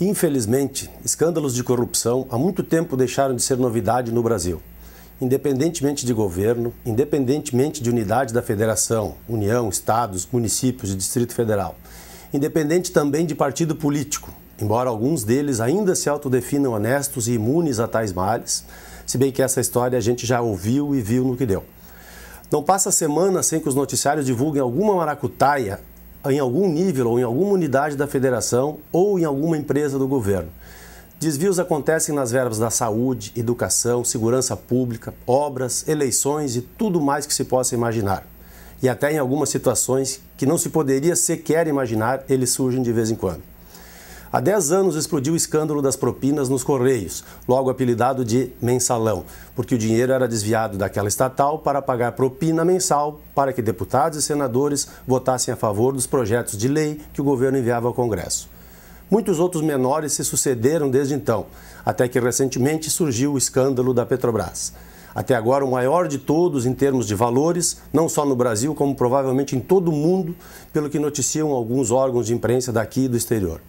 Infelizmente, escândalos de corrupção há muito tempo deixaram de ser novidade no Brasil. Independentemente de governo, independentemente de unidade da federação, União, estados, municípios e Distrito Federal, independente também de partido político, embora alguns deles ainda se autodefinam honestos e imunes a tais males, se bem que essa história a gente já ouviu e viu no que deu. Não passa semana sem que os noticiários divulguem alguma maracutaia em algum nível ou em alguma unidade da federação ou em alguma empresa do governo. Desvios acontecem nas verbas da saúde, educação, segurança pública, obras, eleições e tudo mais que se possa imaginar. E até em algumas situações que não se poderia sequer imaginar, eles surgem de vez em quando. Há 10 anos explodiu o escândalo das propinas nos Correios, logo apelidado de mensalão, porque o dinheiro era desviado daquela estatal para pagar propina mensal para que deputados e senadores votassem a favor dos projetos de lei que o governo enviava ao Congresso. Muitos outros menores se sucederam desde então, até que recentemente surgiu o escândalo da Petrobras. Até agora, o maior de todos em termos de valores, não só no Brasil, como provavelmente em todo o mundo, pelo que noticiam alguns órgãos de imprensa daqui e do exterior.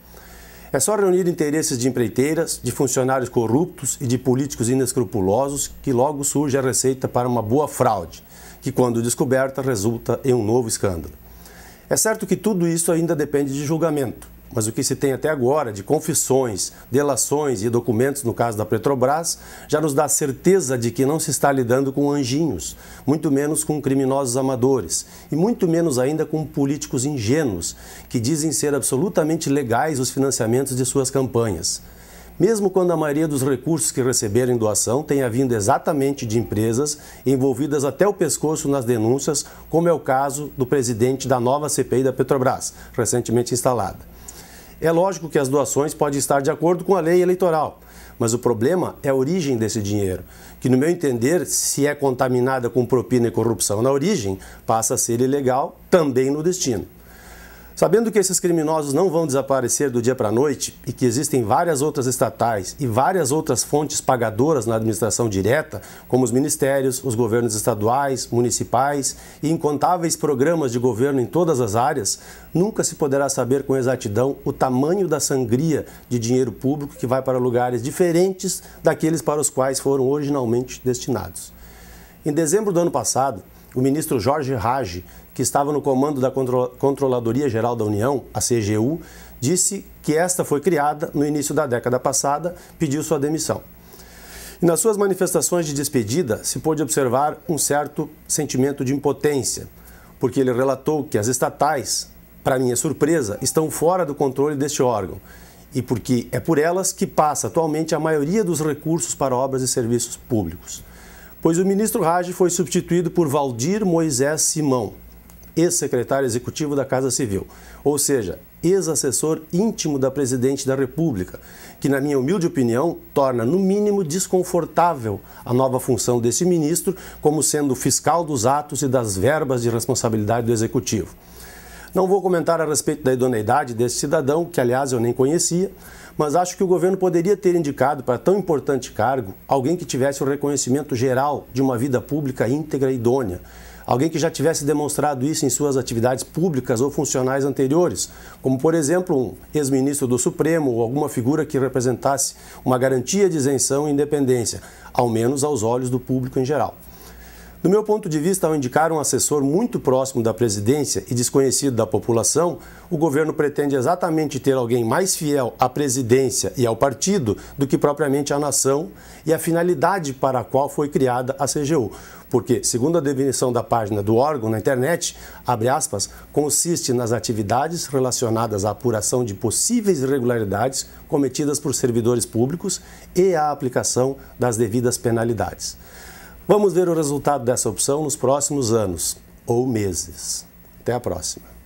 É só reunir interesses de empreiteiras, de funcionários corruptos e de políticos inescrupulosos que logo surge a receita para uma boa fraude, que quando descoberta resulta em um novo escândalo. É certo que tudo isso ainda depende de julgamento mas o que se tem até agora de confissões, delações e documentos, no caso da Petrobras, já nos dá certeza de que não se está lidando com anjinhos, muito menos com criminosos amadores e muito menos ainda com políticos ingênuos que dizem ser absolutamente legais os financiamentos de suas campanhas. Mesmo quando a maioria dos recursos que receberam em doação tenha vindo exatamente de empresas envolvidas até o pescoço nas denúncias, como é o caso do presidente da nova CPI da Petrobras, recentemente instalada. É lógico que as doações podem estar de acordo com a lei eleitoral, mas o problema é a origem desse dinheiro, que, no meu entender, se é contaminada com propina e corrupção na origem, passa a ser ilegal também no destino. Sabendo que esses criminosos não vão desaparecer do dia para a noite e que existem várias outras estatais e várias outras fontes pagadoras na administração direta, como os ministérios, os governos estaduais, municipais e incontáveis programas de governo em todas as áreas, nunca se poderá saber com exatidão o tamanho da sangria de dinheiro público que vai para lugares diferentes daqueles para os quais foram originalmente destinados. Em dezembro do ano passado, o ministro Jorge Rage, que estava no comando da Controladoria Geral da União, a CGU, disse que esta foi criada no início da década passada, pediu sua demissão. E nas suas manifestações de despedida, se pôde observar um certo sentimento de impotência, porque ele relatou que as estatais, para minha surpresa, estão fora do controle deste órgão e porque é por elas que passa atualmente a maioria dos recursos para obras e serviços públicos pois o ministro Raj foi substituído por Valdir Moisés Simão, ex-secretário executivo da Casa Civil, ou seja, ex-assessor íntimo da presidente da República, que, na minha humilde opinião, torna, no mínimo, desconfortável a nova função desse ministro como sendo fiscal dos atos e das verbas de responsabilidade do executivo. Não vou comentar a respeito da idoneidade desse cidadão, que aliás eu nem conhecia, mas acho que o governo poderia ter indicado para tão importante cargo alguém que tivesse o reconhecimento geral de uma vida pública íntegra e idônea. Alguém que já tivesse demonstrado isso em suas atividades públicas ou funcionais anteriores, como, por exemplo, um ex-ministro do Supremo ou alguma figura que representasse uma garantia de isenção e independência, ao menos aos olhos do público em geral. Do meu ponto de vista, ao indicar um assessor muito próximo da presidência e desconhecido da população, o governo pretende exatamente ter alguém mais fiel à presidência e ao partido do que propriamente à nação e à finalidade para a qual foi criada a CGU. Porque, segundo a definição da página do órgão na internet, abre aspas, consiste nas atividades relacionadas à apuração de possíveis irregularidades cometidas por servidores públicos e à aplicação das devidas penalidades. Vamos ver o resultado dessa opção nos próximos anos ou meses. Até a próxima.